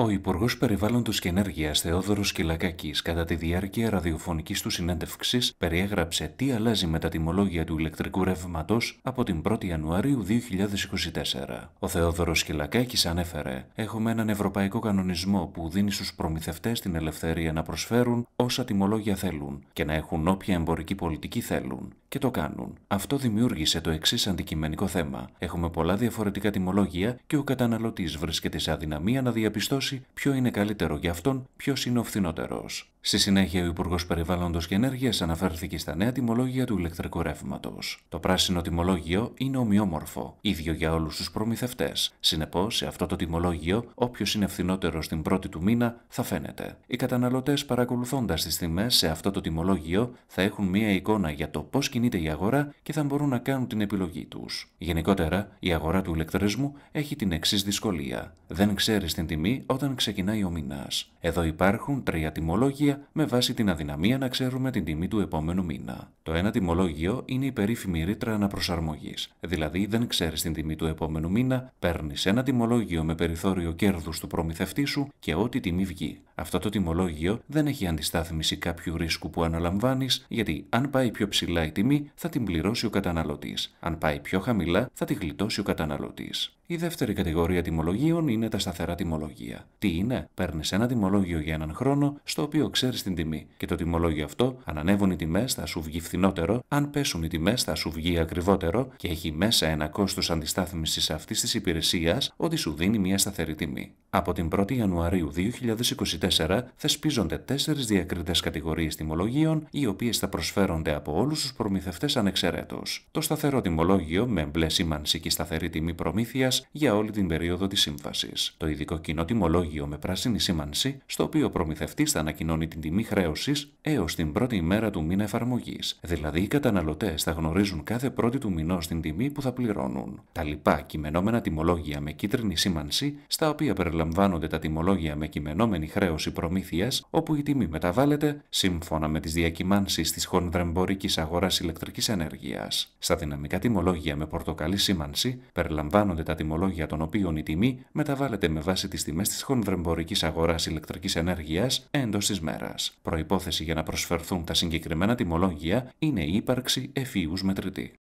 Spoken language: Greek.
Ο Υπουργός Περιβάλλοντος και Ενέργειας Θεόδωρος Κυλακάκης, κατά τη διάρκεια ραδιοφωνικής του συνέντευξης, περιέγραψε τι αλλάζει με τα τιμολόγια του ηλεκτρικού ρεύματος από την 1η Ιανουαρίου 2024. Ο Θεόδωρος Κυλακάκης ανέφερε: Έχουμε έναν ευρωπαϊκό κανονισμό που δίνει στους προμηθευτές την ελευθερία να προσφέρουν όσα τιμολόγια θέλουν και να έχουν όποια εμπορική πολιτική θέλουν. Και το κάνουν. Αυτό δημιούργησε το εξής αντικειμενικό θέμα. Έχουμε πολλά διαφορετικά τιμολόγια και ο καταναλωτής βρίσκεται σε αδυναμία να διαπιστώσει ποιο είναι καλύτερο για αυτόν, ποιος είναι ο φθηνότερό. Στη συνέχεια, ο Υπουργός Περιβάλλοντος και Ενέργειας αναφέρθηκε στα νέα τιμολόγια του ηλεκτρικού ρεύματος. Το πράσινο τιμολόγιο είναι ομοιόμορφο, ίδιο για όλους τους προμηθευτές. Συνεπώς, σε αυτό το τιμολόγιο, όποιος είναι φθηνότερος την πρώτη του μήνα θα φαίνεται. Οι καταναλωτές, παρακολουθώντας τις τιμές σε αυτό το τιμολόγιο, θα έχουν μία εικόνα για το πώς κινείται η αγορά και θα μπορούν να κάνουν την επιλογή τους. Γενικότερα, η αγορά του ηλεκτρισμού έχει την εξής δυσκολία. Δεν ξέρει την τιμή όταν ξεκινάει ο μήνας. Εδώ υπάρχουν τρία τιμολόγια με βάση την αδυναμία να ξέρουμε την τιμή του επόμενου μήνα. Το ένα τιμολόγιο είναι η περίφημη ρήτρα αναπροσαρμογής. Δηλαδή, δεν ξέρεις την τιμή του επόμενου μήνα, παίρνεις ένα τιμολόγιο με περιθώριο κέρδους του προμηθευτή σου και ό,τι τιμή βγει. Αυτό το τιμολόγιο δεν έχει αντιστάθμιση κάποιου ρίσκου που αναλαμβάνεις, γιατί αν πάει πιο ψηλά η τιμή, θα την πληρώσει ο καταναλωτής. Αν πάει πιο χαμηλά, θα τη γλιτώσει ο καταναλωτής. Η δεύτερη κατηγορία τιμολογίων είναι τα σταθερά τιμολόγια. Τι είναι, παίρνεις ένα τιμολόγιο για έναν χρόνο, στο οποίο ξέρεις την τιμή. Και το τιμολόγιο αυτό, αν ανέβουν οι τιμές, θα σου βγει φθηνότερο, αν πέσουν οι τιμές, θα σου βγει ακριβότερο και έχει μέσα ένα κόστος αντιστάθμισης αυτής της υπηρεσίας ότι σου δίνει μια σταθερή τιμή. Από την 1η Ιανουαρίου 2024 θεσπίζονται τέσσερις διακριτές κατηγορίες τιμολογίων, οι οποίες θα προσφέρονται από όλους τους προμηθευτές ανεξαιρέτως. Το σταθερό τιμολόγιο με μπλε σήμανση και σταθερή τιμή προμήθειας για όλη την περίοδο της σύμβαση. Το ειδικό κοινό τιμολόγιο με πράσινη σήμανση, στο οποίο ο προμηθευτής θα ανακοινώνει την τιμή χρέωσης έως την πρώτη ημέρα του μήνα εφαρμογής. Δηλαδή, οι καταναλωτές θα γνωρίζουν κάθε πρώτη του μηνό την τιμή που θα πληρώνουν. Τα λοιπά κειμενόμενα τιμολόγια με κίτρινη σήμανση, στα οποία περιλαμβάνονται τα τιμολόγια με κειμενόμενη χρέωση προμήθειας, όπου η τιμή μεταβάλλεται σύμφωνα με τις διακυμάνσεις της χονδρεμπορικής αγοράς ηλεκτρικής ενέργειας. Στα δυναμικά τιμολόγια με πορτοκαλί σήμανση περιλαμβάνονται τα τιμολόγια των οποίων η τιμή μεταβάλλεται με βάση τις τιμές της χονδρεμπορικής αγοράς ηλεκτρικής ενέργειας εντό της μέρας ημέρα. Προπόθεση για να προσφερθούν τα συγκεκριμένα τιμολόγια είναι η ύπαρξη εφίου μετρητή.